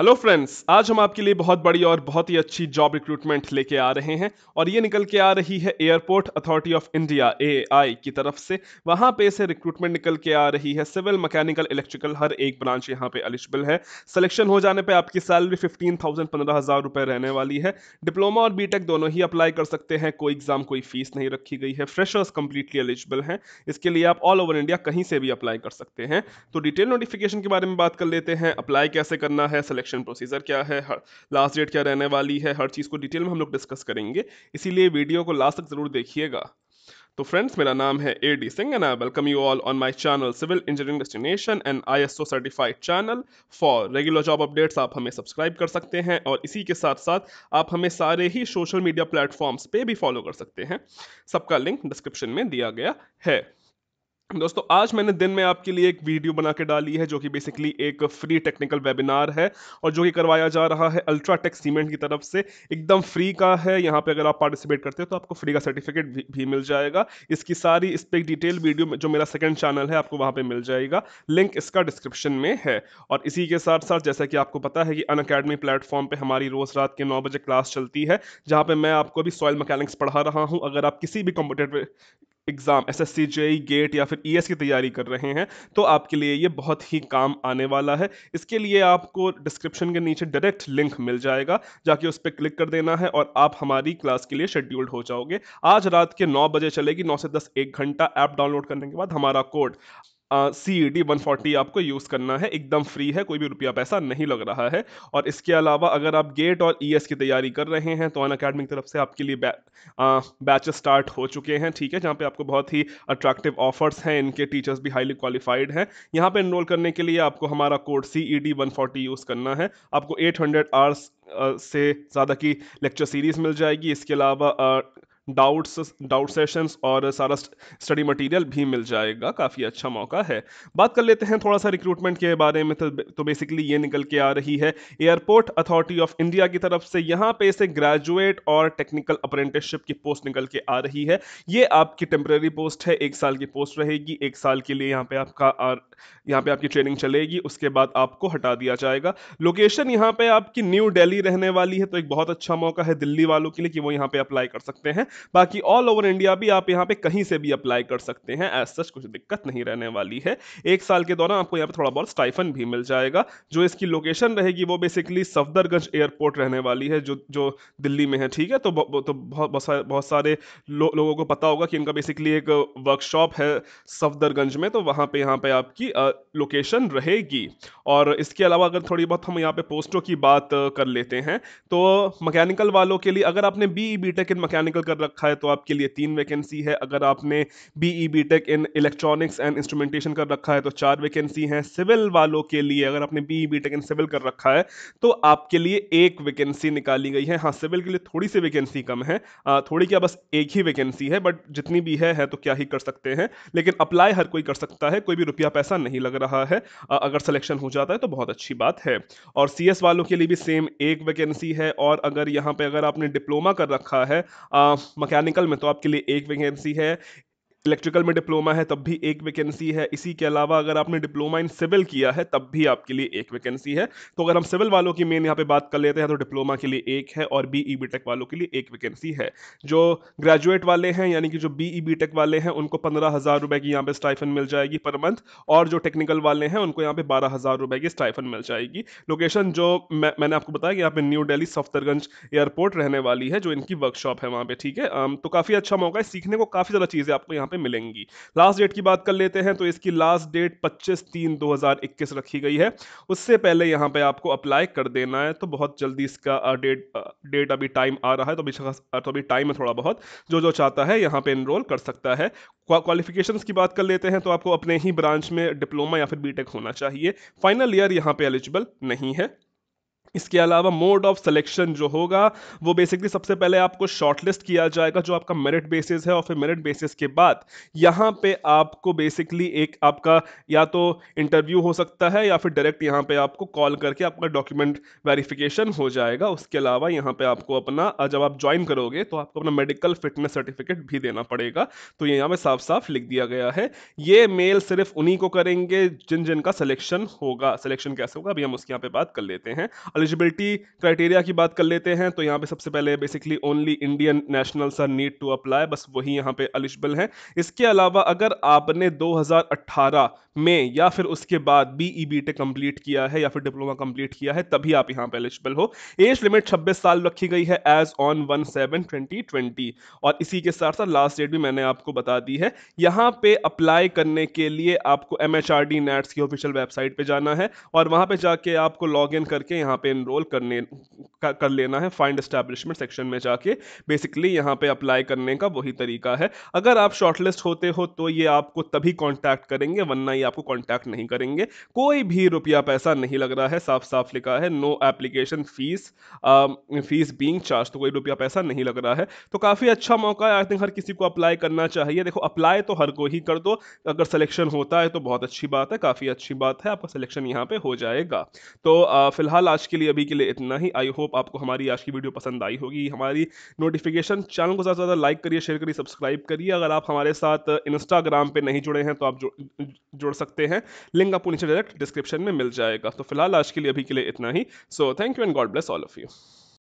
hello friends आज हम आपके लिए बहुत बड़ी और बहुत ही अच्छी जॉब रिक्रूटमेंट लेके आ रहे हैं और ये निकल के आ रही है Airport Authority of India A की तरफ से वहाँ पे से रिक्रूटमेंट निकल के आ रही है सिविल मैकेनिकल इलेक्ट्रिकल हर एक ब्रांच यहाँ पे एलिजिबल है सिलेक्शन हो जाने पे आपकी सैलरी फिफ्टीन थाउजेंड पंद्रह हज़ार रुपये रहने वाली है डिप्लोमा और बी दोनों ही अप्लाई कर सकते हैं कोई एग्जाम कोई फीस नहीं रखी गई है फ्रेशर्स कंप्लीटली एलिजिबल हैं इसके लिए आप ऑल ओवर इंडिया कहीं से भी अप्लाई कर सकते हैं तो डिटेल नोटिफिकेशन के बारे में बात कर लेते हैं अप्लाई कैसे करना है सिलेक्शन प्रोसीजर क्या है हर लास्ट डेट क्या रहने वाली है हर चीज़ को डिटेल में हम लोग डिस्कस करेंगे इसीलिए वीडियो को लास्ट तक ज़रूर देखिएगा तो फ्रेंड्स मेरा नाम है A D Singh and I welcome you all on my channel civil engineering destination and I ISO certified channel for regular job updates आप हमें सब्सक्राइब कर सकते हैं और इसी के साथ साथ आप हमें सारे ही सोशल मीडिया प्लेटफॉर्म्स पे भी फॉलो कर सकते हैं सबका लिंक डिस्क्रिप्शन में दिया गया है दोस्तों आज मैंने दिन में आपके लिए एक वीडियो बना के डाली है जो कि बेसिकली एक फ्री टेक्निकल वेबिनार है और जो कि करवाया जा रहा है अल्ट्राटेक सीमेंट की तरफ से एकदम फ्री का है यहाँ पे अगर आप पार्टिसिपेट करते हो तो आपको फ्री का सर्टिफिकेट भी, भी मिल जाएगा इसकी सारी इस पर डिटेल वीडियो जो मेरा सेकेंड चैनल है आपको वहाँ पर मिल जाएगा लिंक इसका डिस्क्रिप्शन में है और इसी के साथ साथ जैसा कि आपको पता है कि अन अकेडमी प्लेटफॉर्म पर हमारी रोज़ रात के नौ बजे क्लास चलती है जहाँ पर मैं आपको अभी सॉयल मकैनिक्स पढ़ा रहा हूँ अगर आप किसी भी competitive exam S S GATE या फिर ई e की तैयारी कर रहे हैं तो आपके लिए ये बहुत ही काम आने वाला है इसके लिए आपको डिस्क्रिप्शन के नीचे डायरेक्ट लिंक मिल जाएगा जाके उस पर क्लिक कर देना है और आप हमारी क्लास के लिए शेड्यूल्ड हो जाओगे आज रात के नौ बजे चलेगी नौ से दस एक घंटा ऐप डाउनलोड करने के बाद हमारा code C E D one forty आपको यूज़ करना है एकदम फ्री है कोई भी रुपया पैसा नहीं लग रहा है और इसके अलावा अगर आप गेट और ई e एस की तैयारी कर रहे हैं तो अन अकेडमी की तरफ से आपके लिए बै, बैच स्टार्ट हो चुके हैं ठीक है जहाँ पे आपको बहुत ही अट्रैक्टिव ऑफर्स हैं इनके टीचर्स भी हाईली क्वालिफाइड हैं यहाँ पे इनरोल करने के लिए आपको हमारा code C E D one forty use करना है आपको एट हंड्रेड आवर्स से ज़्यादा की लेक्चर सीरीज़ मिल जाएगी इसके अलावा डाउट्स डाउट सेशंस और सारा स्टडी मटेरियल भी मिल जाएगा काफ़ी अच्छा मौका है बात कर लेते हैं थोड़ा सा रिक्रूटमेंट के बारे में तो, तो बेसिकली ये निकल के आ रही है एयरपोर्ट अथॉरिटी ऑफ इंडिया की तरफ से यहाँ पे से ग्रेजुएट और टेक्निकल अप्रेंटिसशिप की पोस्ट निकल के आ रही है ये आपकी टेम्प्रेरी पोस्ट है एक साल की पोस्ट रहेगी एक साल के लिए यहाँ पर आपका यहाँ पर आपकी ट्रेनिंग चलेगी उसके बाद आपको हटा दिया जाएगा लोकेशन यहाँ पे आपकी न्यू डेली रहने वाली है तो एक बहुत अच्छा मौका है दिल्ली वालों के लिए कि वो यहाँ पर अप्लाई कर सकते हैं बाकी ऑल ओवर इंडिया भी आप यहाँ पे कहीं से भी अप्लाई कर सकते हैं एज सच कुछ दिक्कत नहीं रहने वाली है एक साल के दौरान आपको यहाँ पे थोड़ा बहुत स्टाइफन भी मिल जाएगा जो इसकी लोकेशन रहेगी वो बेसिकली सफदरगंज एयरपोर्ट रहने वाली है जो जो दिल्ली में है ठीक है तो तो बहुत बहुत सारे लो, लोगों को पता होगा कि इनका बेसिकली एक वर्कशॉप है सफदरगंज में तो वहाँ पे यहाँ पे आपकी लोकेशन रहेगी और इसके अलावा अगर थोड़ी बहुत हम यहाँ पे पोस्टों की बात कर लेते हैं तो मैकेनिकल वालों के लिए अगर आपने B E B tech in mechanical कर रखा है तो आपके लिए तीन वैकेंसी है अगर आपने B E B tech in electronics and instrumentation कर रखा है तो चार वैकेंसी हैं सिविल वालों के लिए अगर आपने B E B tech in civil कर रखा है तो आपके लिए एक वैकेंसी निकाली गई है हाँ सिविल के लिए थोड़ी सी वैकेंसी कम है थोड़ी क्या बस एक ही वैकेंसी है बट जितनी भी है, है तो क्या ही कर सकते हैं लेकिन अप्लाई हर कोई कर सकता है कोई भी रुपया पैसा नहीं लग रहा है अगर सिलेक्शन हो जाता है तो बहुत अच्छी बात है और सी वालों के लिए भी सेम एक वैकेंसी है और अगर यहाँ पर अगर आपने डिप्लोमा कर रखा है आ, मकैनिकल में तो आपके लिए एक वैकेंसी है इलेक्ट्रिकल में डिप्लोमा है तब भी एक वैकेंसी है इसी के अलावा अगर आपने डिप्लोमा इन सिविल किया है तब भी आपके लिए एक वैकेंसी है तो अगर हम सिविल वालों की मेन यहाँ पे बात कर लेते हैं तो डिप्लोमा के लिए एक है और बी ई बी टेक वालों के लिए एक वैकेंसी है जो ग्रेजुएट वाले हैं यानी कि जो बी ई बी टेक वाले हैं उनको पंद्रह हज़ार रुपये की यहाँ पे स्टाइफन मिल जाएगी पर मंथ और जो टेक्निकल वाले हैं उनको यहाँ पे बारह हज़ार रुपये की स्टाइफन मिल जाएगी लोकेशन जो मैं, मैंने आपको बताया कि यहाँ पे न्यू डेली सफ्तरगंज एयरपोर्ट रहने वाली है जो इनकी वर्कशॉप है वहाँ पर ठीक है तो काफ़ी अच्छा मौका है सीखने को काफ़ी ज़्यादा चीज़ें आपको यहाँ पे मिलेंगी लास्ट डेट की बात कर लेते हैं तो इसकी लास्ट डेट 25 तीन 2021 रखी गई है उससे पहले यहाँ पे आपको अप्लाई कर देना है तो बहुत जल्दी इसका डेट डेट अभी टाइम आ रहा है तो अभी तो अभी टाइम है थोड़ा बहुत जो जो चाहता है यहाँ पे इनरोल कर सकता है क्वालिफिकेशन की बात कर लेते हैं तो आपको अपने ही ब्रांच में डिप्लोमा या फिर बीटेक होना चाहिए फाइनल ईयर यहाँ पे एलिजिबल नहीं है इसके अलावा मोड ऑफ सिलेक्शन जो होगा वो बेसिकली सबसे पहले आपको शॉर्टलिस्ट किया जाएगा जो आपका मेरिट बेसिस है और फिर मेरिट बेसिस के बाद यहाँ पे आपको बेसिकली एक आपका या तो इंटरव्यू हो सकता है या फिर डायरेक्ट यहाँ पे आपको कॉल करके आपका डॉक्यूमेंट वेरिफिकेशन हो जाएगा उसके अलावा यहाँ पे आपको अपना जब आप ज्वाइन करोगे तो आपको अपना मेडिकल फिटनेस सर्टिफिकेट भी देना पड़ेगा तो ये यहाँ पे साफ साफ लिख दिया गया है ये मेल सिर्फ उन्हीं को करेंगे जिन जिन का सिलेक्शन होगा सिलेक्शन कैसे होगा अभी हम उसके यहाँ पे बात कर लेते हैं एलिजिबिलिटी क्राइटेरिया की बात कर लेते हैं तो यहाँ पे सबसे पहले basically only Indian nationals are need to apply बस वही यहाँ पे एलिजिबल हैं इसके अलावा अगर आपने 2018 में या फिर उसके बाद B E B tech complete किया है या फिर डिप्लोमा कंप्लीट किया है तभी आप यहाँ पे एलिजिबल हो एज लिमिट 26 साल रखी गई है age on one seven twenty twenty और इसी के साथ साथ लास्ट डेट भी मैंने आपको बता दी है यहाँ पे अप्लाई करने के लिए आपको M H R D NATS की ऑफिशियल वेबसाइट पर जाना है और वहाँ पर जाके आपको लॉग इन करके यहाँ पे एनरोल करने कर लेना है फाइंड एस्टैब्लिशमेंट सेक्शन में जाके बेसिकली यहाँ पे अप्लाई करने का वही तरीका है अगर आप शॉर्टलिस्ट होते हो तो ये आपको तभी कांटेक्ट करेंगे वरना ये आपको कांटेक्ट नहीं करेंगे कोई भी रुपया पैसा नहीं लग रहा है साफ साफ लिखा है no application fees fees being charge तो कोई रुपया पैसा नहीं लग रहा है तो काफ़ी अच्छा मौका है आई थिंक हर किसी को अप्लाई करना चाहिए देखो अप्लाई तो हर को ही कर दो अगर सिलेक्शन होता है तो बहुत अच्छी बात है काफ़ी अच्छी बात है आपका सिलेक्शन यहाँ पर हो जाएगा तो uh, फिलहाल आज के लिए अभी के लिए इतना ही आई होप होप आपको हमारी आज की वीडियो पसंद आई होगी हमारी नोटिफिकेशन चैनल को ज़्यादा से ज़्यादा लाइक करिए शेयर करिए सब्सक्राइब करिए अगर आप हमारे साथ इंस्टाग्राम पर नहीं जुड़े हैं तो आप जुड़ सकते हैं लिंक आपको नीचे डायरेक्ट डिस्क्रिप्शन में मिल जाएगा तो फिलहाल आज के लिए अभी के लिए इतना ही so thank you and God bless all of you